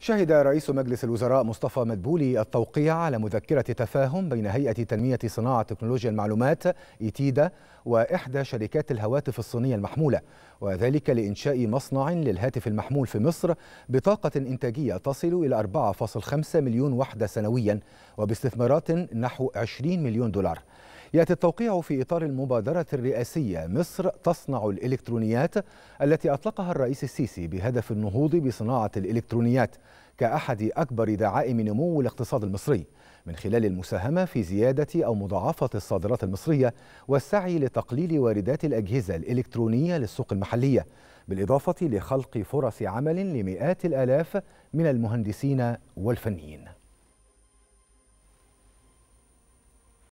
شهد رئيس مجلس الوزراء مصطفى مدبولي التوقيع على مذكرة تفاهم بين هيئة تنمية صناعة تكنولوجيا المعلومات إيتيدا وإحدى شركات الهواتف الصينية المحمولة وذلك لإنشاء مصنع للهاتف المحمول في مصر بطاقة إنتاجية تصل إلى 4.5 مليون وحدة سنويا وباستثمارات نحو 20 مليون دولار يأتي التوقيع في إطار المبادرة الرئاسية مصر تصنع الإلكترونيات التي أطلقها الرئيس السيسي بهدف النهوض بصناعة الإلكترونيات كأحد أكبر دعائم نمو الاقتصاد المصري من خلال المساهمة في زيادة أو مضاعفة الصادرات المصرية والسعي لتقليل واردات الأجهزة الإلكترونية للسوق المحلية بالإضافة لخلق فرص عمل لمئات الآلاف من المهندسين والفنيين